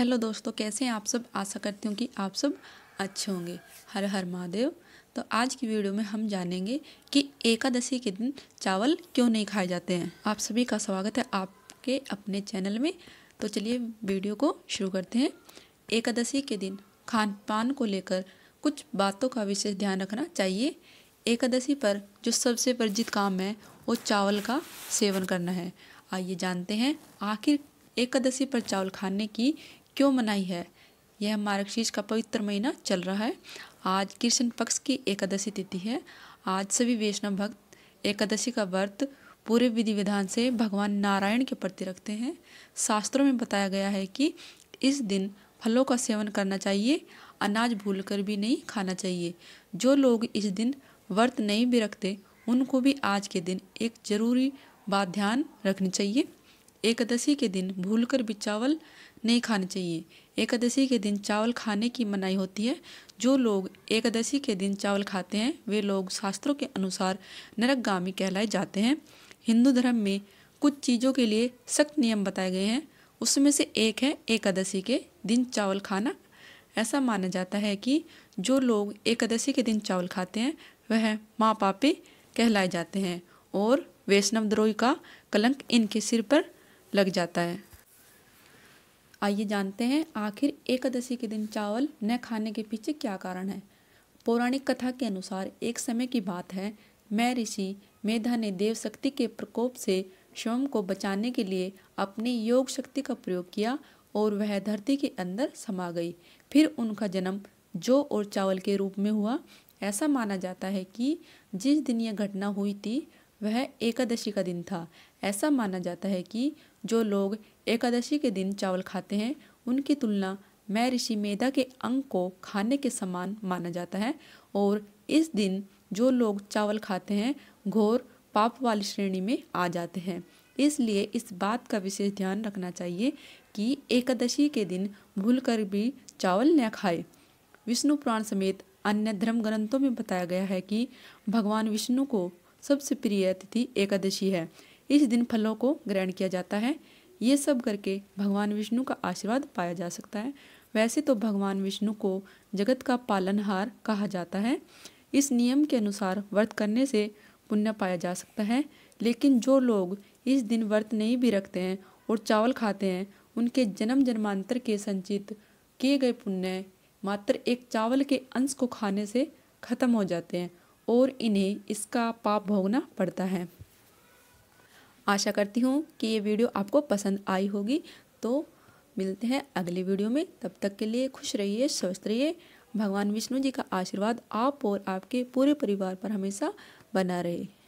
hello दोस्तों कैसे हैं आप सब आशा करती हूँ कि आप सब अच्छे होंगे हर हर महादेव तो आज की वीडियो में हम जानेंगे कि एकादशी के दिन चावल क्यों नहीं खाए जाते हैं आप सभी का स्वागत है आपके अपने चैनल में तो चलिए वीडियो को शुरू करते हैं एकादशी के दिन खान पान को लेकर कुछ बातों का विशेष ध्यान रखना चाहिए एकादशी पर जो सबसे वर्जित काम है वो चावल का सेवन करना है आइए जानते हैं आखिर एकादशी पर चावल खाने की क्यों मनाई है यह मार्गशीर्ष का पवित्र महीना चल रहा है आज कृष्ण पक्ष की एकादशी तिथि है आज सभी वैष्णव भक्त एकादशी का व्रत पूरे विधि विधान से भगवान नारायण के प्रति रखते हैं शास्त्रों में बताया गया है कि इस दिन फलों का सेवन करना चाहिए अनाज भूलकर भी नहीं खाना चाहिए जो लोग इस दिन व्रत नहीं भी रखते उनको भी आज के दिन एक जरूरी बात ध्यान रखनी चाहिए एकादशी के दिन भूलकर भी चावल नहीं खाने चाहिए एकादशी के दिन चावल खाने की मनाही होती है जो लोग एकादशी के दिन चावल खाते हैं वे लोग शास्त्रों के अनुसार नरकगामी कहलाए जाते हैं हिंदू धर्म में कुछ चीज़ों के लिए सख्त नियम बताए गए हैं उसमें से एक है एकादशी के दिन चावल खाना ऐसा माना जाता है कि जो लोग एकादशी के दिन चावल खाते हैं वह माँ पापी कहलाए जाते हैं और वैष्णव द्रोही का कलंक इनके सिर पर लग जाता है आइए जानते हैं आखिर एकादशी के दिन चावल न खाने के पीछे क्या कारण है पौराणिक कथा के अनुसार एक समय की बात है मैं ऋषि मेधा ने देव शक्ति के प्रकोप से स्वयं को बचाने के लिए अपनी योग शक्ति का प्रयोग किया और वह धरती के अंदर समा गई फिर उनका जन्म जो और चावल के रूप में हुआ ऐसा माना जाता है कि जिस दिन यह घटना हुई थी वह एकादशी का दिन था ऐसा माना जाता है कि जो लोग एकादशी के दिन चावल खाते हैं उनकी तुलना मैं ऋषि मेधा के अंग को खाने के समान माना जाता है और इस दिन जो लोग चावल खाते हैं घोर पाप वाली श्रेणी में आ जाते हैं इसलिए इस बात का विशेष ध्यान रखना चाहिए कि एकादशी के दिन भूल कर भी चावल न खाए विष्णु पुराण समेत अन्य धर्म ग्रंथों में बताया गया है कि भगवान विष्णु को सबसे प्रिय अतिथि एकादशी है इस दिन फलों को ग्रहण किया जाता है ये सब करके भगवान विष्णु का आशीर्वाद पाया जा सकता है वैसे तो भगवान विष्णु को जगत का पालनहार कहा जाता है इस नियम के अनुसार व्रत करने से पुण्य पाया जा सकता है लेकिन जो लोग इस दिन व्रत नहीं भी रखते हैं और चावल खाते हैं उनके जन्म जन्मांतर के संचित किए गए पुण्य मात्र एक चावल के अंश को खाने से खत्म हो जाते हैं और इन्हें इसका पाप भोगना पड़ता है आशा करती हूँ कि ये वीडियो आपको पसंद आई होगी तो मिलते हैं अगले वीडियो में तब तक के लिए खुश रहिए स्वस्थ रहिए भगवान विष्णु जी का आशीर्वाद आप और आपके पूरे परिवार पर हमेशा बना रहे